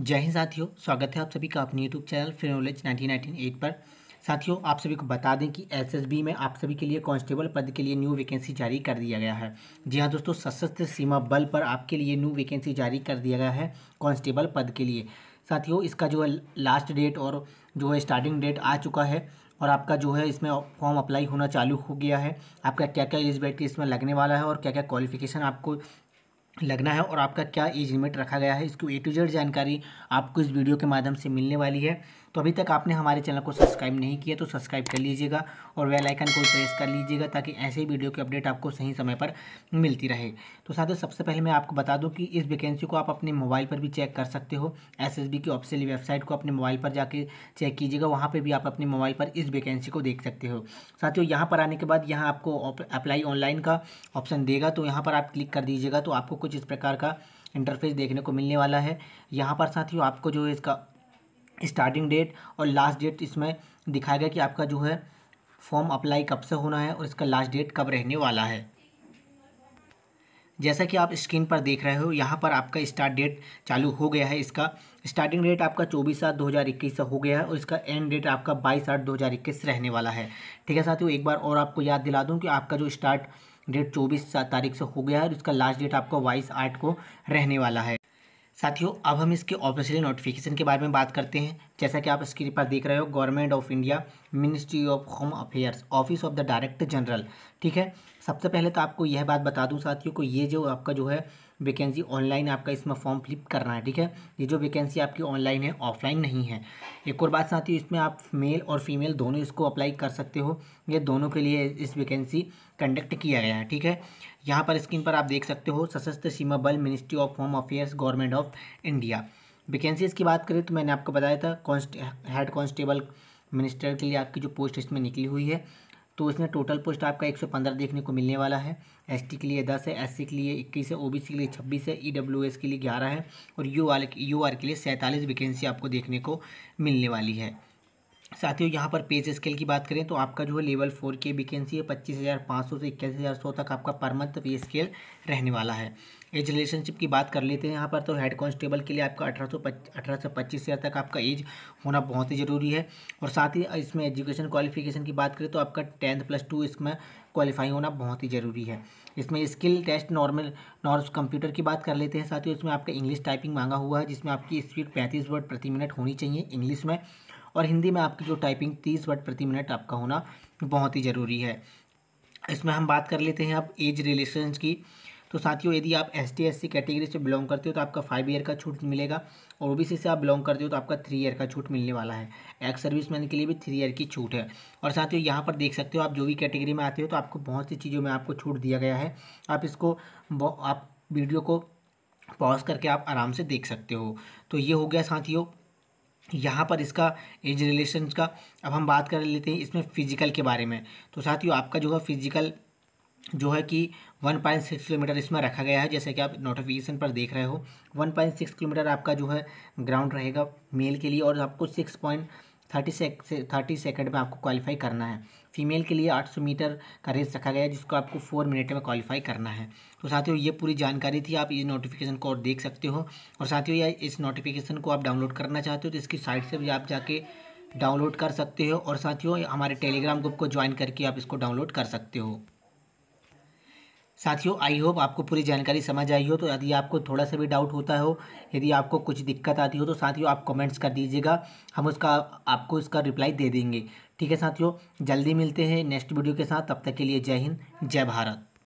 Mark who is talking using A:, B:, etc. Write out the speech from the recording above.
A: जय हिंद साथियों स्वागत है आप सभी का अपने यूट्यूब चैनल फिर नॉलेज नाइनटीन पर साथियों आप सभी को बता दें कि एसएसबी में आप सभी के लिए कांस्टेबल पद के लिए न्यू वैकेंसी जारी कर दिया गया है जी हाँ दोस्तों सशस्त्र सीमा बल पर आपके लिए न्यू वैकेंसी जारी कर दिया गया है कांस्टेबल पद के लिए साथियों इसका जो है लास्ट डेट और जो है स्टार्टिंग डेट आ चुका है और आपका जो है इसमें फॉर्म अप्लाई होना चालू हो गया है आपका क्या क्या एलिजिबिलिटी इसमें लगने वाला है और क्या क्या क्वालिफिकेशन आपको लगना है और आपका क्या एज लिमिट रखा गया है इसकी ए टू जेड जानकारी आपको इस वीडियो के माध्यम से मिलने वाली है तो अभी तक आपने हमारे चैनल को सब्सक्राइब नहीं किया तो सब्सक्राइब कर लीजिएगा और वेल आइकन को प्रेस कर लीजिएगा ताकि ऐसे ही वीडियो की अपडेट आपको सही समय पर मिलती रहे तो साथियों सबसे पहले मैं आपको बता दूं कि इस वैकेंसी को आप अपने मोबाइल पर भी चेक कर सकते हो एस की ऑफिसियल वेबसाइट को अपने मोबाइल पर जाके चेक कीजिएगा वहाँ पर भी आप अपने मोबाइल पर इस वैकेंसी को देख सकते हो साथियों यहाँ पर आने के बाद यहाँ आपको अप्लाई ऑनलाइन का ऑप्शन देगा तो यहाँ पर आप क्लिक कर दीजिएगा तो आपको कुछ इस प्रकार का इंटरफेस देखने को मिलने वाला है यहाँ पर साथियों आपको जो इसका स्टार्टिंग डेट और लास्ट डेट इसमें दिखाया गया कि आपका जो है फॉर्म अप्लाई कब से होना है और इसका लास्ट डेट कब रहने वाला है जैसा कि आप स्क्रीन पर देख रहे हो यहाँ पर आपका स्टार्ट डेट चालू हो गया है इसका स्टार्टिंग डेट आपका चौबीस सात दो हज़ार इक्कीस से हो गया है और इसका एंड डेट आपका बाईस आठ दो हज़ार इक्कीस रहने वाला है ठीक है साथियों एक बार और आपको याद दिला दूँ कि आपका जो स्टार्ट डेट चौबीस तारीख से हो गया है और इसका लास्ट डेट आपका बाईस आठ को रहने वाला है साथियों अब हम इसके ऑफिशियली नोटिफिकेशन के बारे में बात करते हैं जैसा कि आप स्क्रीन पर देख रहे हो government of India ministry of home affairs office of the director general ठीक है सबसे पहले तो आपको यह बात बता दूं साथियों को ये जो आपका जो है वैकेंसी ऑनलाइन आपका इसमें फॉर्म फिलिप करना है ठीक है ये जो वैकेंसी आपकी ऑनलाइन है ऑफलाइन नहीं है एक और बात साथियों इसमें आप मेल और फीमेल दोनों इसको अप्लाई कर सकते हो ये दोनों के लिए इस वैकेंसी कंडक्ट किया गया है ठीक है यहाँ पर स्क्रीन पर आप देख सकते हो Sashastra Seema Bal ministry of home affairs government of India vacancies की बात करें तो मैंने आपको बताया था कॉन्स्ट हेड कॉन्स्टेबल मिनिस्टर के लिए आपकी जो पोस्ट इसमें निकली हुई है तो इसमें टोटल पोस्ट आपका 115 देखने को मिलने वाला है एसटी के लिए 10 है एससी के लिए 21 है ओबीसी के लिए 26 है ईडब्ल्यूएस e के लिए 11 है और यू आर यू आर के लिए सैंतालीस वैकेंसी आपको देखने को मिलने वाली है साथियों यहाँ पर पेज स्केल की बात करें तो आपका जो है लेवल फोर की वैकेंसी है पच्चीस हज़ार पाँच सौ से इक्यासी हज़ार सौ तक आपका पर मंथ पे स्केल रहने वाला है एज रिलेशनशिप की बात कर लेते हैं यहाँ पर तो हेड कांस्टेबल के लिए आपका अठारह सौ अठारह से पच्चीस ईयर तक आपका एज होना बहुत ही ज़रूरी है और साथ ही इसमें एजुकेशन क्वालिफिकेशन की बात करें तो आपका टेंथ प्लस टू इसमें क्वालिफाई होना बहुत ही ज़रूरी है इसमें skill test normal norm computer की बात कर लेते हैं साथ ही उसमें आपका इंग्लिश टाइपिंग मांगा हुआ है जिसमें आपकी स्पीड पैंतीस वर्ड प्रति मिनट होनी चाहिए इंग्लिश में और हिंदी में आपकी जो टाइपिंग तीस वर्ड प्रति मिनट आपका होना बहुत ही ज़रूरी है इसमें हम बात कर लेते हैं आप एज रिलेशन की तो साथियों यदि आप S T S C category से बिलोंग करते हो तो आपका फाइव ईयर का छूट मिलेगा और ओ बी सी से आप बिलोंग करते हो तो आपका थ्री ईयर का छूट मिलने वाला है एक्स सर्विस मैन के लिए भी थ्री ईयर की छूट है और साथियों यहाँ पर देख सकते हो आप जो भी कैटेगरी में आते हो तो आपको बहुत सी चीज़ों में आपको छूट दिया गया है आप इसको आप वीडियो को पॉज करके आप आराम से देख सकते हो तो ये हो गया साथियों यहाँ पर इसका एज रिलेशन का अब हम बात कर लेते हैं इसमें फ़िजिकल के बारे में तो साथियों आपका जो है फिजिकल जो है कि 1.6 किलोमीटर इसमें रखा गया है जैसे कि आप नोटिफिकेशन पर देख रहे हो 1.6 किलोमीटर आपका जो है ग्राउंड रहेगा मेल के लिए और आपको point thirty sec thirty second में आपको क्वालिफाई करना है फीमेल के लिए 800 मीटर का रेस रखा गया है जिसको आपको फोर मिनट में क्वालिफाई करना है तो साथियों ये पूरी जानकारी थी आप ये नोटिफिकेशन को और देख सकते हो और साथियों ये इस नोटिफिकेशन को आप डाउनलोड करना चाहते हो तो इसकी साइट से भी आप जाके डाउनलोड कर सकते हो और साथियों हमारे टेलीग्राम ग्रुप को ज्वाइन करके आप इसको डाउनलोड कर सकते हो साथियों आई होप आपको पूरी जानकारी समझ आई हो तो यदि आपको थोड़ा सा भी डाउट होता हो यदि आपको कुछ दिक्कत आती हो तो साथियों आप कमेंट्स कर दीजिएगा हम उसका आपको इसका रिप्लाई दे देंगे ठीक है साथियों जल्दी मिलते हैं नेक्स्ट वीडियो के साथ तब तक के लिए जय हिंद जय भारत